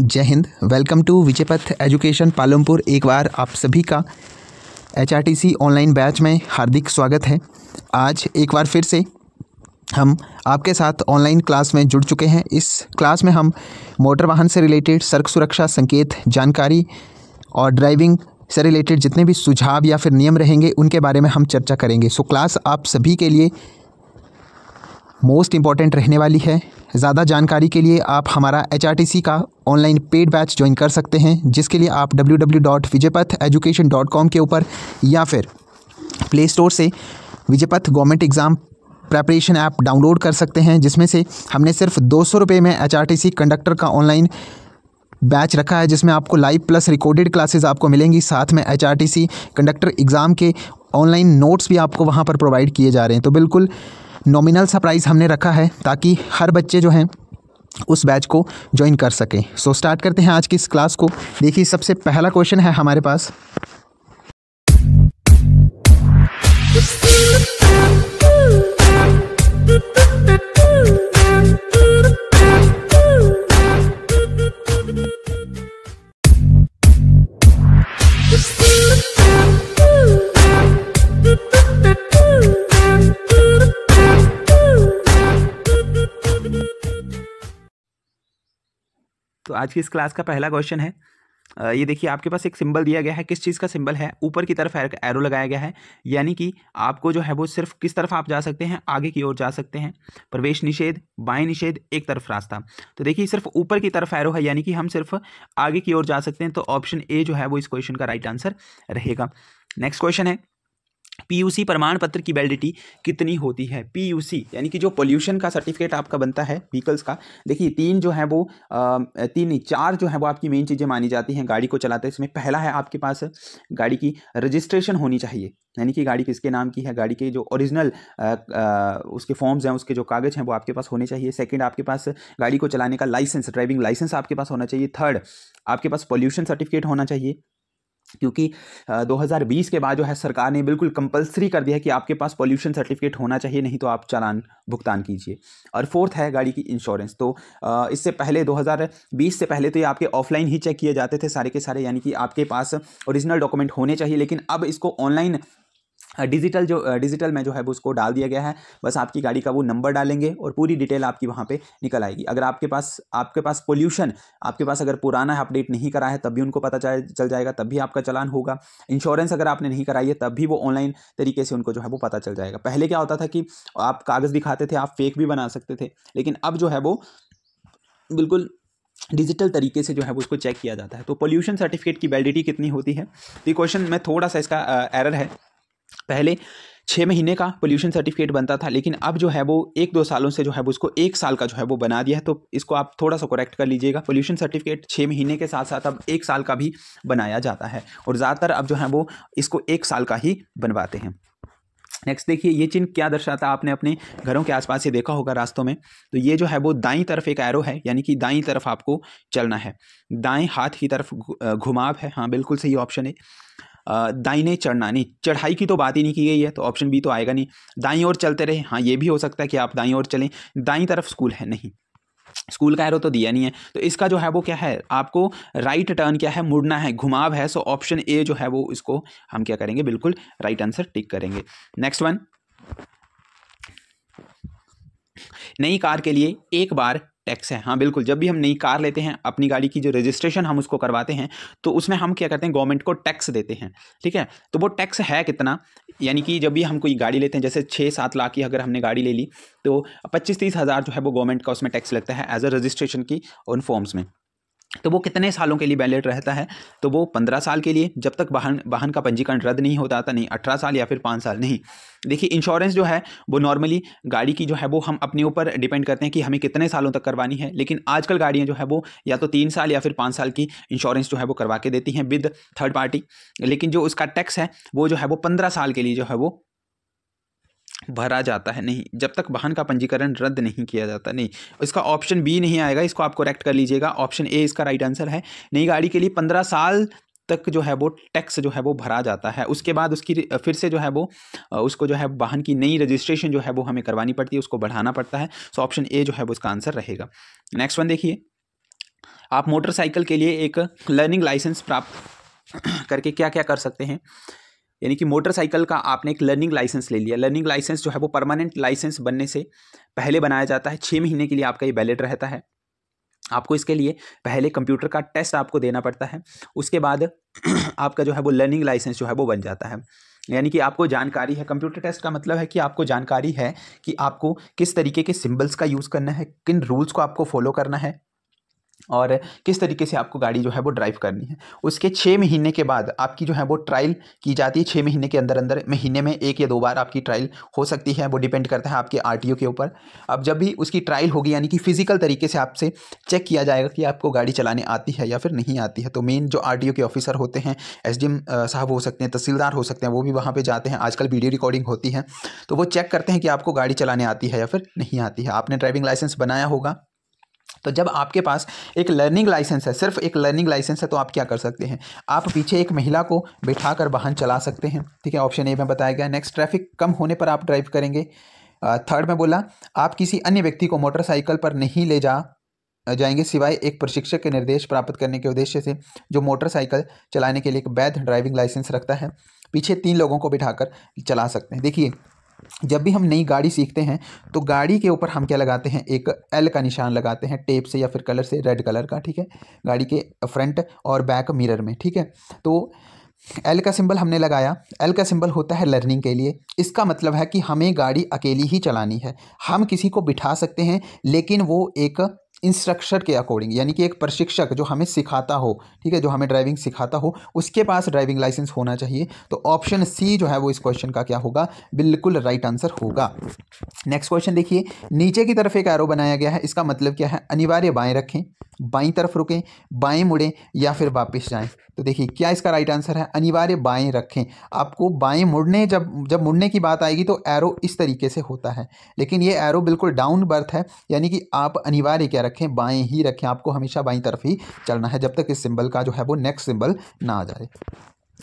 जय Hind welcome to Vijaypath education Palampur एक बार आप सभी का एच ऑनलाइन बैच में हार्दिक स्वागत है आज एक बार फिर से हम आपके साथ ऑनलाइन क्लास में जुड़ चुके हैं इस क्लास में हम मोटर वाहन से रिलेटेड सड़क सुरक्षा संकेत जानकारी और ड्राइविंग से रिलेटेड जितने भी सुझाव या फिर नियम रहेंगे उनके बारे में हम चर्चा करेंगे सो क्लास आप सभी के लिए मोस्ट इम्पॉर्टेंट रहने वाली है ज़्यादा जानकारी के लिए आप हमारा एच का ऑनलाइन पेड बैच ज्वाइन कर सकते हैं जिसके लिए आप डब्ल्यू के ऊपर या फिर प्ले स्टोर से Vijaypath government exam preparation app download कर सकते हैं जिसमें से हमने सिर्फ दो सौ रुपये में एच कंडक्टर का ऑनलाइन बैच रखा है जिसमें आपको लाइव प्लस रिकॉर्डेड क्लासेस आपको मिलेंगी साथ में एच कंडक्टर एग्ज़ाम के ऑनलाइन नोट्स भी आपको वहाँ पर प्रोवाइड किए जा रहे हैं तो बिल्कुल नॉमिनल सा प्राइस हमने रखा है ताकि हर बच्चे जो हैं उस बैच को ज्वाइन कर सकें सो स्टार्ट करते हैं आज की इस क्लास को देखिए सबसे पहला क्वेश्चन है हमारे पास आज की इस क्लास का पहला क्वेश्चन है ये देखिए आपके पास एक सिंबल दिया गया है किस चीज़ का सिंबल है ऊपर की तरफ एरो लगाया गया है यानी कि आपको जो है वो सिर्फ किस तरफ आप जा सकते हैं आगे की ओर जा सकते हैं प्रवेश निषेध बाएं निषेध एक तरफ रास्ता तो देखिए सिर्फ ऊपर की तरफ एरो है यानी कि हम सिर्फ आगे की ओर जा सकते हैं तो ऑप्शन ए जो है वो इस क्वेश्चन का राइट आंसर रहेगा नेक्स्ट क्वेश्चन है पीयूसी प्रमाण पत्र की वैलिडिटी कितनी होती है पीयूसी यानी कि जो पोल्यूशन का सर्टिफिकेट आपका बनता है व्हीकल्स का देखिए तीन जो है वो तीन चार जो है वो आपकी मेन चीज़ें मानी जाती हैं गाड़ी को चलाते इसमें पहला है आपके पास गाड़ी की रजिस्ट्रेशन होनी चाहिए यानी कि गाड़ी किसके नाम की है गाड़ी के जो ओरिजिनल उसके फॉर्म्स हैं उसके जो कागज़ हैं वो आपके पास होने चाहिए सेकंड आपके पास गाड़ी को चलाने का लाइसेंस ड्राइविंग लाइसेंस आपके पास होना चाहिए थर्ड आपके पास पोल्यूशन सर्टिफिकेट होना चाहिए क्योंकि 2020 के बाद जो है सरकार ने बिल्कुल कंपलसरी कर दिया है कि आपके पास पॉल्यूशन सर्टिफिकेट होना चाहिए नहीं तो आप चालान भुगतान कीजिए और फोर्थ है गाड़ी की इंश्योरेंस तो इससे पहले 2020 से पहले तो ये आपके ऑफलाइन ही चेक किए जाते थे सारे के सारे यानी कि आपके पास ओरिजिनल डॉक्यूमेंट होने चाहिए लेकिन अब इसको ऑनलाइन डिजिटल जो डिजिटल में जो है वो उसको डाल दिया गया है बस आपकी गाड़ी का वो नंबर डालेंगे और पूरी डिटेल आपकी वहाँ पे निकल आएगी अगर आपके पास आपके पास पोल्यूशन आपके पास अगर पुराना है अपडेट नहीं करा है तब भी उनको पता चल जाएगा तब भी आपका चलान होगा इंश्योरेंस अगर आपने नहीं कराई है तब भी वो ऑनलाइन तरीके से उनको जो है वो पता चल जाएगा पहले क्या होता था कि आप कागज़ दिखाते थे आप फेक भी बना सकते थे लेकिन अब जो है वो बिल्कुल डिजिटल तरीके से जो है उसको चेक किया जाता है तो पोल्यूशन सर्टिफिकेट की वैलिडिटी कितनी होती है तो ये क्वेश्चन में थोड़ा सा इसका एरर है पहले छः महीने का पोल्यूशन सर्टिफिकेट बनता था लेकिन अब जो है वो एक दो सालों से जो है वो उसको एक साल का जो है वो बना दिया है तो इसको आप थोड़ा सा करेक्ट कर लीजिएगा पोल्यूशन सर्टिफिकेट छः महीने के साथ साथ अब एक साल का भी बनाया जाता है और ज़्यादातर अब जो है वो इसको एक साल का ही बनवाते हैं नेक्स्ट देखिए ये चिन्ह क्या दर्शाता है आपने अपने घरों के आसपास से देखा होगा रास्तों में तो ये जो है वो दाई तरफ एक एरो है यानी कि दाई तरफ आपको चलना है दाएँ हाथ की तरफ घुमाव है हाँ बिल्कुल सही ऑप्शन है दाइने चढ़ना नहीं चढ़ाई की तो बात ही नहीं की गई है तो ऑप्शन बी तो आएगा नहीं दाई ओर चलते रहे हाँ ये भी हो सकता है कि आप दाई ओर चलें दाई तरफ स्कूल है नहीं स्कूल का एरो तो दिया नहीं है तो इसका जो है वो क्या है आपको राइट टर्न क्या है मुड़ना है घुमाव है सो ऑप्शन ए जो है वो इसको हम क्या करेंगे बिल्कुल राइट आंसर टिक करेंगे नेक्स्ट वन नई कार के लिए एक बार टैक्स है हाँ बिल्कुल जब भी हम नई कार लेते हैं अपनी गाड़ी की जो रजिस्ट्रेशन हम उसको करवाते हैं तो उसमें हम क्या करते हैं गवर्नमेंट को टैक्स देते हैं ठीक है तो वो टैक्स है कितना यानी कि जब भी हम कोई गाड़ी लेते हैं जैसे छः सात लाख की अगर हमने गाड़ी ले ली तो पच्चीस तीस हज़ार जो है वो गवर्नमेंट का उसमें टैक्स लगता है एज अ रजिस्ट्रेशन की उन फॉर्म्स में तो वो कितने सालों के लिए वैलिड रहता है तो वो पंद्रह साल के लिए जब तक वाहन वाहन का पंजीकरण रद्द नहीं होता था नहीं अठारह साल या फिर पाँच साल नहीं देखिए इंश्योरेंस जो है वो नॉर्मली गाड़ी की जो है वो हम अपने ऊपर डिपेंड करते हैं कि हमें कितने सालों तक करवानी है लेकिन आजकल गाड़ियाँ जो है वो या तो तीन साल या फिर पाँच साल की इंश्योरेंस जो है वो करवा के देती हैं विद थर्ड पार्टी लेकिन जो उसका टैक्स है वो जो है वो पंद्रह साल के लिए जो है वो भरा जाता है नहीं जब तक वाहन का पंजीकरण रद्द नहीं किया जाता नहीं इसका ऑप्शन बी नहीं आएगा इसको आप करेक्ट कर लीजिएगा ऑप्शन ए इसका राइट आंसर है नई गाड़ी के लिए पंद्रह साल तक जो है वो टैक्स जो है वो भरा जाता है उसके बाद उसकी फिर से जो है वो उसको जो है वाहन की नई रजिस्ट्रेशन जो है वो हमें करवानी पड़ती है उसको बढ़ाना पड़ता है सो ऑप्शन ए जो है वो इसका आंसर रहेगा नेक्स्ट वन देखिए आप मोटरसाइकिल के लिए एक लर्निंग लाइसेंस प्राप्त करके क्या क्या कर सकते हैं यानी कि मोटरसाइकिल का आपने एक लर्निंग लाइसेंस ले लिया लर्निंग लाइसेंस जो है वो परमानेंट लाइसेंस बनने से पहले बनाया जाता है छः महीने के लिए आपका ये वैलिड रहता है आपको इसके लिए पहले कंप्यूटर का टेस्ट आपको देना पड़ता है उसके बाद आपका जो है वो लर्निंग लाइसेंस जो है वो बन जाता है यानी कि आपको जानकारी है कंप्यूटर टेस्ट का मतलब है कि आपको जानकारी है कि आपको किस तरीके के सिंबल्स का यूज़ करना है किन रूल्स को आपको फॉलो करना है और किस तरीके से आपको गाड़ी जो है वो ड्राइव करनी है उसके छः महीने के बाद आपकी जो है वो ट्रायल की जाती है छः महीने के अंदर अंदर महीने में एक या दो बार आपकी ट्रायल हो सकती है वो डिपेंड करता है आपके आर के ऊपर अब जब भी उसकी ट्रायल होगी यानी कि फिजिकल तरीके से आपसे चेक किया जाएगा कि आपको गाड़ी चलाने आती है या फिर नहीं आती है तो मेन जो आर के ऑफिसर होते हैं एस साहब हो सकते हैं तहसीलदार हो सकते हैं वो भी वहाँ पर जाते हैं आजकल वीडियो रिकॉर्डिंग होती है तो वो चेक करते हैं कि आपको गाड़ी चलाने आती है या फिर नहीं आती है आपने ड्राइविंग लाइसेंस बनाया होगा तो जब आपके पास एक लर्निंग लाइसेंस है सिर्फ एक लर्निंग लाइसेंस है तो आप क्या कर सकते हैं आप पीछे एक महिला को बिठा कर वाहन चला सकते हैं ठीक है ऑप्शन ए में बताया गया नेक्स्ट ट्रैफिक कम होने पर आप ड्राइव करेंगे थर्ड में बोला आप किसी अन्य व्यक्ति को मोटरसाइकिल पर नहीं ले जा जाएंगे सिवाय एक प्रशिक्षक के निर्देश प्राप्त करने के उद्देश्य से जो मोटरसाइकिल चलाने के लिए एक वैध ड्राइविंग लाइसेंस रखता है पीछे तीन लोगों को बिठाकर चला सकते हैं देखिए जब भी हम नई गाड़ी सीखते हैं तो गाड़ी के ऊपर हम क्या लगाते हैं एक एल का निशान लगाते हैं टेप से या फिर कलर से रेड कलर का ठीक है गाड़ी के फ्रंट और बैक मिरर में ठीक है तो एल का सिंबल हमने लगाया एल का सिंबल होता है लर्निंग के लिए इसका मतलब है कि हमें गाड़ी अकेली ही चलानी है हम किसी को बिठा सकते हैं लेकिन वो एक इंस्ट्रक्टर के अकॉर्डिंग यानी कि एक प्रशिक्षक जो हमें सिखाता हो ठीक है जो हमें ड्राइविंग सिखाता हो उसके पास ड्राइविंग लाइसेंस होना चाहिए तो ऑप्शन सी जो है वो इस क्वेश्चन का क्या होगा बिल्कुल राइट आंसर होगा नेक्स्ट क्वेश्चन देखिए नीचे की तरफ एक एरो बनाया गया है इसका मतलब क्या है अनिवार्य बाएँ रखें बाईं तरफ रुकें बाएं मुड़ें या फिर वापस जाएं तो देखिए क्या इसका राइट आंसर है अनिवार्य बाएं रखें आपको बाएं मुड़ने जब जब मुड़ने की बात आएगी तो एरो इस तरीके से होता है लेकिन ये एरो बिल्कुल डाउन बर्थ है यानी कि आप अनिवार्य क्या रखें बाएं ही रखें आपको हमेशा बाईं तरफ ही चलना है जब तक इस सिंबल का जो है वो नेक्स्ट सिंबल ना आ जाए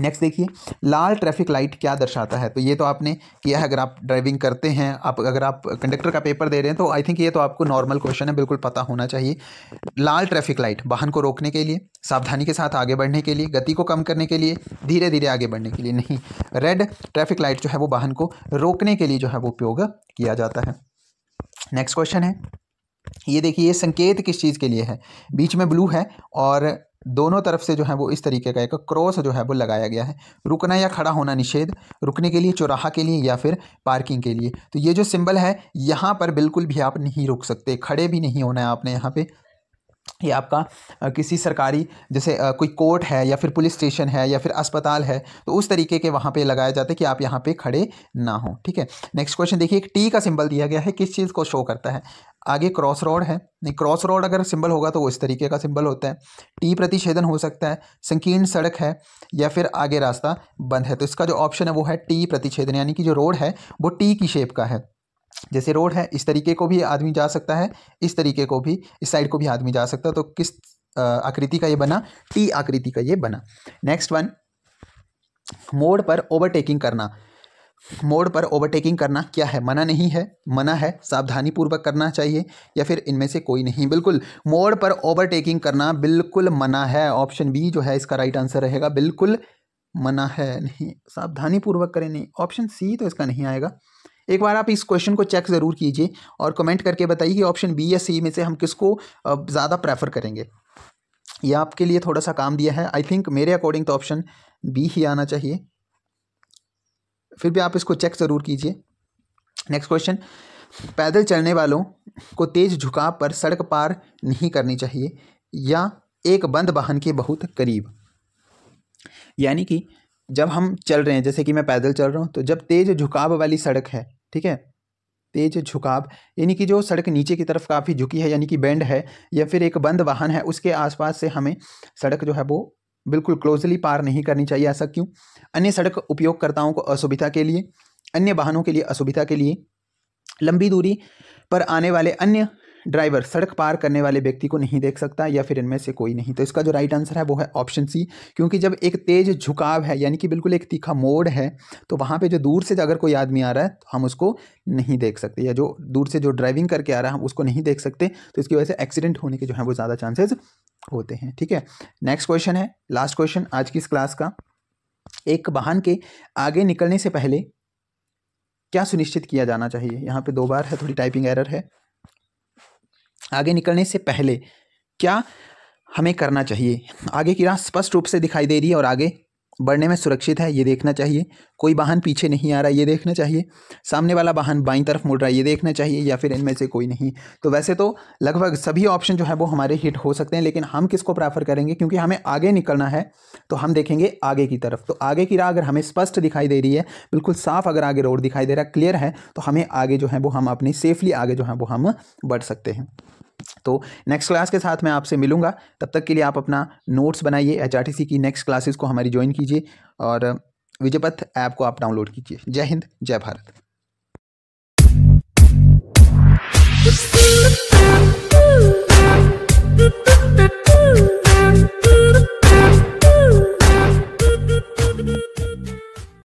नेक्स्ट देखिए लाल ट्रैफिक लाइट क्या दर्शाता है तो ये तो आपने किया है अगर आप ड्राइविंग करते हैं आप अगर आप कंडक्टर का पेपर दे रहे हैं तो आई थिंक ये तो आपको नॉर्मल क्वेश्चन है बिल्कुल पता होना चाहिए लाल ट्रैफिक लाइट वाहन को रोकने के लिए सावधानी के साथ आगे बढ़ने के लिए गति को कम करने के लिए धीरे धीरे आगे बढ़ने के लिए नहीं रेड ट्रैफिक लाइट जो है वो वाहन को रोकने के लिए जो है वो उपयोग किया जाता है नेक्स्ट क्वेश्चन है ये देखिए ये संकेत किस चीज़ के लिए है बीच में ब्लू है और दोनों तरफ से जो है वो इस तरीके का एक क्रॉस जो है वो लगाया गया है रुकना या खड़ा होना निषेध रुकने के लिए चौराहा के लिए या फिर पार्किंग के लिए तो ये जो सिंबल है यहाँ पर बिल्कुल भी आप नहीं रुक सकते खड़े भी नहीं होना है आपने यहाँ पे ये आपका किसी सरकारी जैसे कोई कोर्ट है या फिर पुलिस स्टेशन है या फिर अस्पताल है तो उस तरीके के वहाँ पे लगाया जाता है कि आप यहाँ पे खड़े ना हो ठीक है नेक्स्ट क्वेश्चन देखिए एक टी का सिंबल दिया गया है किस चीज़ को शो करता है आगे क्रॉस रॉड है नहीं क्रॉस रॉड अगर सिंबल होगा तो वो इस तरीके का सिंबल होता है टी प्रतिषेधन हो सकता है संकीर्ण सड़क है या फिर आगे रास्ता बंद है तो इसका जो ऑप्शन है वो है टी प्रतिषेधन यानी कि जो रोड है वो टी की शेप का है जैसे रोड है इस तरीके को भी आदमी जा सकता है इस तरीके को भी इस साइड को भी आदमी जा सकता है तो किस आकृति का ये बना टी आकृति का ये बना नेक्स्ट वन मोड पर ओवरटेकिंग करना मोड़ पर ओवरटेकिंग करना क्या है मना नहीं है मना है सावधानी पूर्वक करना चाहिए या फिर इनमें से कोई नहीं बिल्कुल मोड़ पर ओवरटेकिंग करना बिल्कुल मना है ऑप्शन बी जो है इसका राइट आंसर रहेगा बिल्कुल मना है नहीं सावधानी पूर्वक करें नहीं ऑप्शन सी तो इसका नहीं आएगा एक बार आप इस क्वेश्चन को चेक ज़रूर कीजिए और कमेंट करके बताइए कि ऑप्शन बी या सी में से हम किसको ज़्यादा प्रेफर करेंगे यह आपके लिए थोड़ा सा काम दिया है आई थिंक मेरे अकॉर्डिंग तो ऑप्शन बी ही आना चाहिए फिर भी आप इसको चेक ज़रूर कीजिए नेक्स्ट क्वेश्चन पैदल चलने वालों को तेज झुकाव पर सड़क पार नहीं करनी चाहिए या एक बंद वाहन के बहुत करीब यानी कि जब हम चल रहे हैं जैसे कि मैं पैदल चल रहा हूँ तो जब तेज झुकाव वाली सड़क है ठीक है तेज झुकाव यानी कि जो सड़क नीचे की तरफ काफ़ी झुकी है यानी कि बेंड है या फिर एक बंद वाहन है उसके आसपास से हमें सड़क जो है वो बिल्कुल क्लोजली पार नहीं करनी चाहिए ऐसा क्यों अन्य सड़क उपयोगकर्ताओं को असुविधा के लिए अन्य वाहनों के लिए असुविधा के लिए लंबी दूरी पर आने वाले अन्य ड्राइवर सड़क पार करने वाले व्यक्ति को नहीं देख सकता या फिर इनमें से कोई नहीं तो इसका जो राइट आंसर है वो है ऑप्शन सी क्योंकि जब एक तेज झुकाव है यानी कि बिल्कुल एक तीखा मोड़ है तो वहाँ पे जो दूर से अगर कोई आदमी आ रहा है तो हम उसको नहीं देख सकते या जो दूर से जो ड्राइविंग करके आ रहा है हम उसको नहीं देख सकते तो इसकी वजह से एक्सीडेंट होने के जो है वो ज़्यादा चांसेज़ होते हैं ठीक है नेक्स्ट क्वेश्चन है लास्ट क्वेश्चन आज की इस क्लास का एक वाहन के आगे निकलने से पहले क्या सुनिश्चित किया जाना चाहिए यहाँ पे दो बार है थोड़ी टाइपिंग एरर है आगे निकलने से पहले क्या हमें करना चाहिए आगे की राह स्पष्ट रूप से दिखाई दे रही है और आगे बढ़ने में सुरक्षित है ये देखना चाहिए कोई वाहन पीछे नहीं आ रहा ये देखना चाहिए सामने वाला वाहन बाई तरफ मुड़ रहा है ये देखना चाहिए या फिर इनमें से कोई नहीं तो वैसे तो लगभग सभी ऑप्शन जो है वो हमारे हिट हो सकते हैं लेकिन हम किसको प्रेफर करेंगे क्योंकि हमें आगे निकलना है तो हम देखेंगे आगे की तरफ तो आगे की राह अगर हमें स्पष्ट दिखाई दे रही है बिल्कुल साफ अगर आगे रोड दिखाई दे रहा है क्लियर है तो हमें आगे जो है वो हम अपनी सेफली आगे जो है वो हम बढ़ सकते हैं तो नेक्स्ट क्लास के साथ मैं आपसे मिलूंगा तब तक के लिए आप अपना नोट्स बनाइए एच की नेक्स्ट क्लासेस को हमारी ज्वाइन कीजिए और विजयपथ ऐप को आप डाउनलोड कीजिए जय हिंद जय भारत